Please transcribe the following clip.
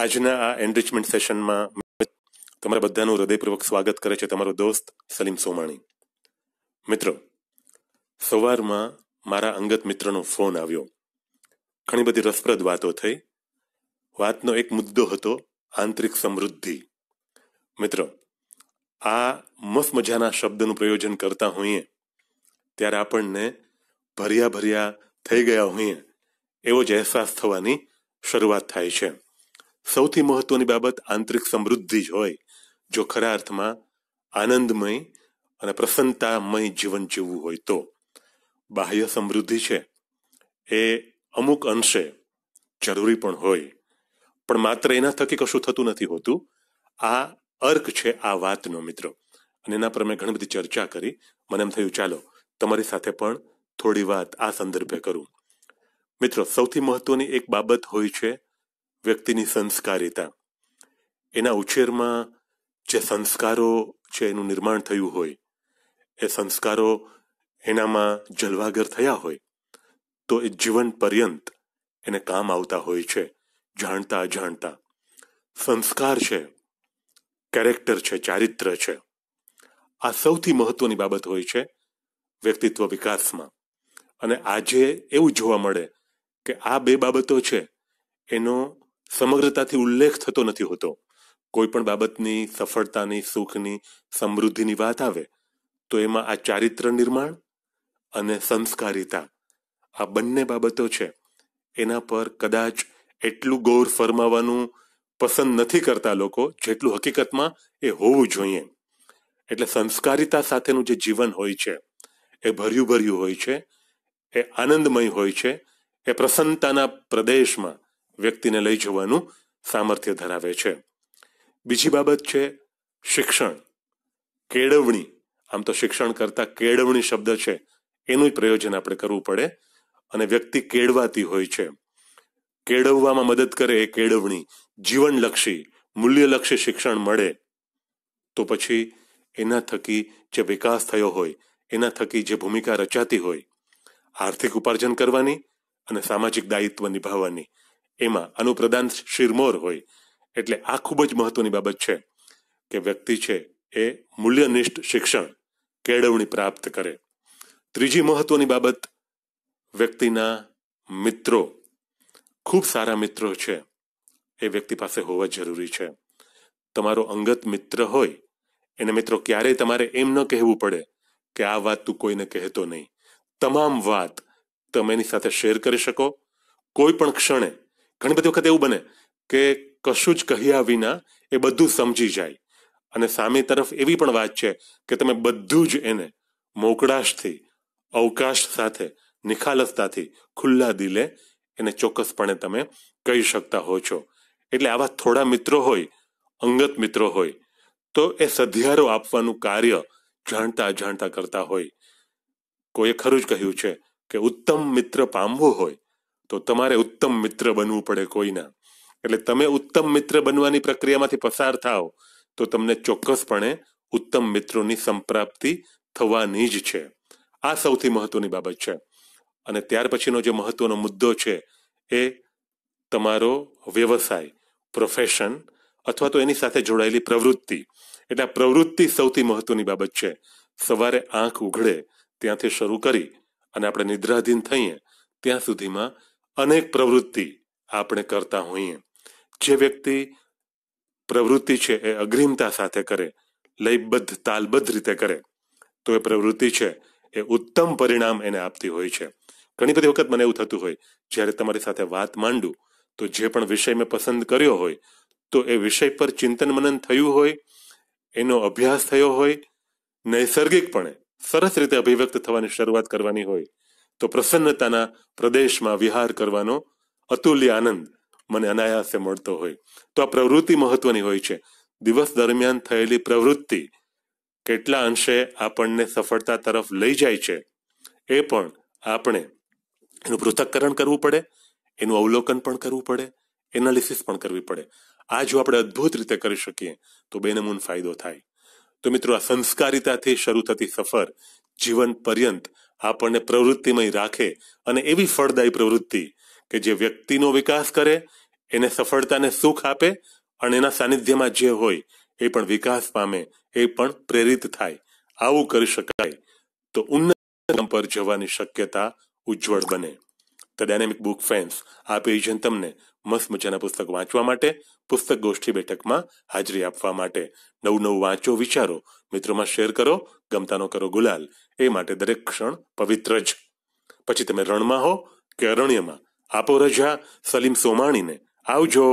આજના આ એનરિચમેન્ટ સેશનમાં તમારા બધાનું હૃદયપૂર્વક સ્વાગત કરે છે તમારો દોસ્ત સલીમ સોમાણી મિત્રો સવારમાં મારા અંગત મિત્રનો ફોન આવ્યો ઘણી બધી રસપ્રદ વાતો થઈ વાતનો એક મુદ્દો હતો આંતરિક સમૃદ્ધિ મિત્રો આ મસ્ત મજાના શબ્દનું પ્રયોજન કરતા હોઈએ ત્યારે આપણને ભર્યા ભર્યા થઈ ગયા હોઈએ એવો જ અહેસાસ થવાની શરૂઆત થાય છે સૌથી મહત્વની બાબત આંતરિક સમૃદ્ધિ જ હોય જો ખરા અર્થમાં આનંદમય અને પ્રસન્નતામય જીવન જીવવું હોય તો બાહ્ય સમૃદ્ધિ છે એ અમુક અંશે જરૂરી પણ હોય પણ માત્ર એના થકી કશું થતું નથી હોતું આ અર્ક છે આ વાતનો મિત્રો અને એના પર મેં ઘણી બધી ચર્ચા કરી મને એમ થયું ચાલો તમારી સાથે પણ થોડી વાત આ સંદર્ભે કરું મિત્રો સૌથી મહત્વની એક બાબત હોય છે વ્યક્તિની સંસ્કારિતા એના ઉછેરમાં જે સંસ્કારો છે એનું નિર્માણ થયું હોય એ સંસ્કારો એનામાં જલવાગર થયા હોય તો એ જીવન પર્યંત એને કામ આવતા હોય છે જાણતા અજાણતા સંસ્કાર છે કેરેક્ટર છે ચારિત્ર છે આ સૌથી મહત્વની બાબત હોય છે વ્યક્તિત્વ વિકાસમાં અને આજે એવું જોવા મળે કે આ બે બાબતો છે એનો સમગ્રતાથી ઉલ્લેખ થતો નથી હોતો કોઈ પણ બાબતની સફળતાની સુખની સમૃદ્ધિની વાત આવે તો એમાં આ ચારિત્ર નિર્માણ અને સંસ્કારિતા આ બંને બાબતો છે એના પર કદાચ એટલું ગૌર ફરમાવવાનું પસંદ નથી કરતા લોકો જેટલું હકીકતમાં એ હોવું જોઈએ એટલે સંસ્કારિતા સાથેનું જે જીવન હોય છે એ ભર્યું ભર્યું હોય છે એ આનંદમય હોય છે એ પ્રસન્નતાના પ્રદેશમાં વ્યક્તિને લઈ જવાનું સામર્થ્ય ધરાવે છે બીજી બાબત છે શિક્ષણ કેળવણી આમ તો શિક્ષણ કરતા કેળવણી શબ્દ છે એનું પ્રયોજન આપણે કરવું પડે અને વ્યક્તિ કેળવાતી હોય છે કેળવવામાં મદદ કરે એ કેળવણી જીવનલક્ષી મૂલ્યલક્ષી શિક્ષણ મળે તો પછી એના થકી જે વિકાસ થયો હોય એના થકી જે ભૂમિકા રચાતી હોય આર્થિક ઉપાર્જન કરવાની અને સામાજિક દાયિત્વ નિભાવવાની એમાં અનુપ્રદાન શિરમોર હોય એટલે આ ખૂબ જ મહત્વની બાબત છે કે વ્યક્તિ છે એ મૂલ્યનિષ્ઠ શિક્ષણ કેળવણી પ્રાપ્ત કરે ત્રીજી મહત્વની બાબત વ્યક્તિના મિત્રો ખૂબ સારા મિત્રો છે એ વ્યક્તિ પાસે હોવા જરૂરી છે તમારો અંગત મિત્ર હોય એને મિત્રો ક્યારેય તમારે એમ ન કહેવું પડે કે આ વાત તું કોઈને કહેતો નહીં તમામ વાત તમે એની સાથે શેર કરી શકો કોઈ પણ ક્ષણે ઘણી બધી વખત એવું બને કે કશું જ કહ્યા વિના એ બધું સમજી જાય અને સામે તરફ એવી પણ વાત છે કે તમે બધું જ એને મોકળાશથી અવકાશ સાથે નિખાલસતાથી ખુલ્લા દિલે એને ચોક્કસપણે તમે કહી શકતા હો છો એટલે આવા થોડા મિત્રો હોય અંગત મિત્રો હોય તો એ સધિયારો આપવાનું કાર્ય જાણતા જાણતા કરતા હોય કોઈએ ખરું જ કહ્યું છે કે ઉત્તમ મિત્ર પામવો હોય તો તમારે ઉત્તમ મિત્ર બનવું પડે કોઈના એટલે તમે ઉત્તમ મિત્ર બનવાની પ્રક્રિયામાંથી પસાર થાઓ તો તમને ચોક્કસપણે ઉત્તમ મિત્રોની સંપ્રાપ્તિ થવાની જ છે આ સૌથી મહત્વની બાબત છે અને ત્યાર પછીનો જે મહત્વનો મુદ્દો છે એ તમારો વ્યવસાય પ્રોફેશન અથવા તો એની સાથે જોડાયેલી પ્રવૃત્તિ એટલે આ પ્રવૃત્તિ સૌથી મહત્વની બાબત છે સવારે આંખ ઉઘડે ત્યાંથી શરૂ કરી અને આપણે નિદ્રાધીન થઈએ ત્યાં સુધીમાં અનેક પ્રવૃત્તિ આપણે કરતા હોઈએ જે વ્યક્તિ પ્રવૃત્તિ છે એ અગ્રિમતા સાથે કરે લયબદ્ધ તાલબદ્ધ રીતે કરે તો એ પ્રવૃત્તિ છે એ ઉત્તમ પરિણામ એને આપતી હોય છે ઘણી બધી વખત મને એવું થતું હોય જ્યારે તમારી સાથે વાત માંડું તો જે પણ વિષય મેં પસંદ કર્યો હોય તો એ વિષય પર ચિંતન મનન થયું હોય એનો અભ્યાસ થયો હોય નૈસર્ગિકપણે સરસ રીતે અભિવ્યક્ત થવાની શરૂઆત કરવાની હોય તો પ્રસન્નતાના પ્રદેશમાં વિહાર કરવાનો અતુલ્ય આનંદ મને અનાયાસે મળતો હોય તો આ પ્રવૃત્તિ મહત્વની હોય છે દિવસ દરમિયાન થયેલી પ્રવૃત્તિ કેટલા અંશે આપણને સફળતા તરફ લઈ જાય છે એ પણ આપણે એનું પૃથક્કરણ કરવું પડે એનું અવલોકન પણ કરવું પડે એનાલિસિસ પણ કરવી પડે આ જો આપણે અદ્ભુત રીતે કરી શકીએ તો બેનમૂન ફાયદો થાય તો મિત્રો આ સંસ્કારિતાથી શરૂ થતી સફર જીવન પર્યંત આપણને પ્રવૃત્તિમય રાખે અને એવી ફળદાયી પ્રવૃત્તિ કે જે વ્યક્તિનો વિકાસ કરે એને સફળતાને સુખ આપે અને એના સાનિધ્યમાં જે હોય એ પણ વિકાસ પામે એ પણ પ્રેરિત થાય આવું કરી શકાય તો ઉન્નત પર જવાની શક્યતા ઉજ્જવળ બને ધ ડાયનેમિક બુક ફેન્સ આ પેજન તમને મસ્ત મજાના પુસ્તક વાંચવા માટે પુસ્તક ગોષ્ઠી બેઠકમાં હાજરી આપવા માટે નવું નવું વાંચો વિચારો મિત્રોમાં શેર કરો ગમતાનો કરો ગુલાલ એ માટે દરેક ક્ષણ પવિત્ર જ પછી તમે રણમાં હો કે અરણ્યમાં આપો રજા સલીમ સોમાણીને આવજો